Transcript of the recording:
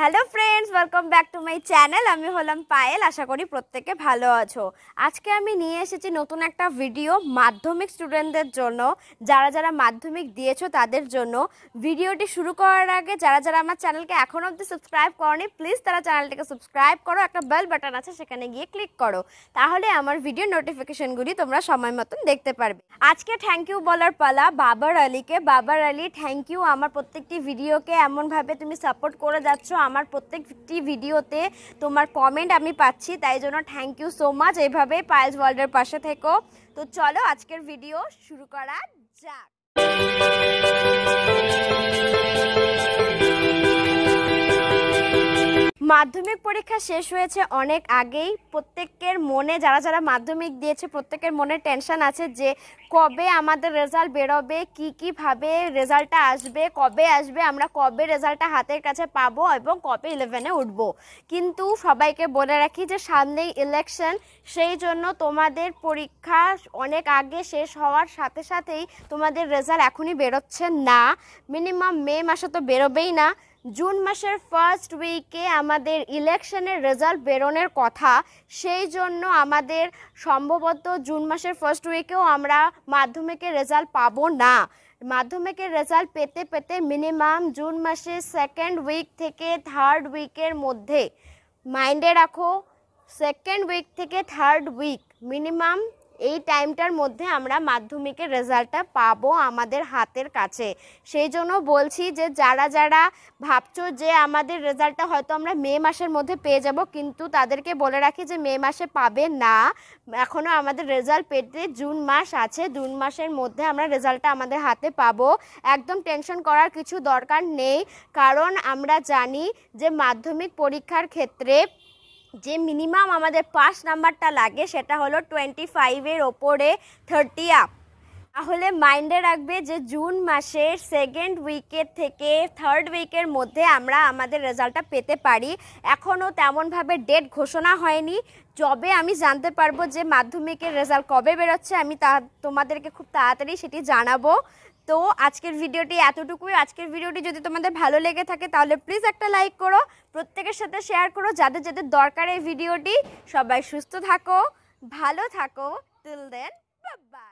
hello friends welcome back to my channel আমি হলাম পায়েল আশা করি প্রত্যেকে ভালো আছো আজকে আমি নিয়ে এসেছি নতুন একটা ভিডিও মাধ্যমিক স্টুডেন্টদের জন্য যারা যারা মাধ্যমিক দিয়েছো তাদের জন্য ভিডিওটি শুরু করার আগে যারা যারা আমার চ্যানেলকে এখনও অবধি সাবস্ক্রাইব করনি প্লিজ তারা চ্যানেলটিকে সাবস্ক্রাইব করো একটা বেল বাটন আছে সেখানে গিয়ে ক্লিক করো তাহলে আমার ভিডিও নোটিফিকেশনগুলি তোমরা সময় মতন দেখতে পারবে আজকে থ্যাংক ইউ বলার পালা বাবার আলীকে বাবার আলী থ্যাংক ইউ আমার প্রত্যেকটি ভিডিওকে এমনভাবে তুমি সাপোর্ট করে যাচ্ছ আমার প্রত্যেকটি ভিডিওতে তোমার কমেন্ট আমি পাচ্ছি তাই জন্য থ্যাংক ইউ সো মাচ এইভাবে পায়েস ওয়ার্ল্ডের পাশে থেকো তো চলো আজকের ভিডিও শুরু করা যাক মাধ্যমিক পরীক্ষা শেষ হয়েছে অনেক আগেই প্রত্যেকের মনে যারা যারা মাধ্যমিক দিয়েছে প্রত্যেকের মনে টেনশন আছে যে কবে আমাদের রেজাল্ট বেরোবে কী কীভাবে রেজাল্টটা আসবে কবে আসবে আমরা কবে রেজাল্টটা হাতের কাছে পাবো এবং কবে ইলেভেনে উঠব কিন্তু সবাইকে বলে রাখি যে সামনেই ইলেকশন সেই জন্য তোমাদের পরীক্ষা অনেক আগে শেষ হওয়ার সাথে সাথেই তোমাদের রেজাল্ট এখনই বেরোচ্ছে না মিনিমাম মে মাসে তো বেরোবেই না জুন মাসের ফার্স্ট উইকে আমাদের ইলেকশনের রেজাল্ট বেরোনোর কথা সেই জন্য আমাদের সম্ভবত জুন মাসের ফার্স্ট উইকেও আমরা মাধ্যমিকের রেজাল্ট পাবো না মাধ্যমিকের রেজাল্ট পেতে পেতে মিনিমাম জুন মাসের সেকেন্ড উইক থেকে থার্ড উইকের মধ্যে মাইন্ডে রাখো সেকেন্ড উইক থেকে থার্ড উইক মিনিমাম এই টাইমটার মধ্যে আমরা মাধ্যমিকের রেজাল্টটা পাবো আমাদের হাতের কাছে সেই জন্য বলছি যে যারা যারা ভাবছো যে আমাদের রেজাল্টটা হয়তো আমরা মে মাসের মধ্যে পেয়ে যাব কিন্তু তাদেরকে বলে রাখি যে মে মাসে পাবে না এখনও আমাদের রেজাল্ট পেতে জুন মাস আছে জুন মাসের মধ্যে আমরা রেজাল্টটা আমাদের হাতে পাবো একদম টেনশন করার কিছু দরকার নেই কারণ আমরা জানি যে মাধ্যমিক পরীক্ষার ক্ষেত্রে যে মিনিমাম আমাদের পাস নাম্বারটা লাগে সেটা হলো টোয়েন্টি ফাইভের ওপরে থার্টি আপ তাহলে মাইন্ডে রাখবে যে জুন মাসের সেকেন্ড উইকের থেকে থার্ড উইকের মধ্যে আমরা আমাদের রেজাল্টটা পেতে পারি এখনও তেমনভাবে ডেট ঘোষণা হয়নি যবে আমি জানতে পারবো যে মাধ্যমিকের রেজাল্ট কবে বেরোচ্ছে আমি তা তোমাদেরকে খুব তাড়াতাড়ি সেটি জানাবো তো আজকের ভিডিওটি এতটুকুই আজকের ভিডিওটি যদি তোমাদের ভালো লেগে থাকে তাহলে প্লিজ একটা লাইক করো প্রত্যেকের সাথে শেয়ার করো যাদের যাদের দরকার এই ভিডিওটি সবাই সুস্থ থাকো ভালো থাকো টিল দেন বাবা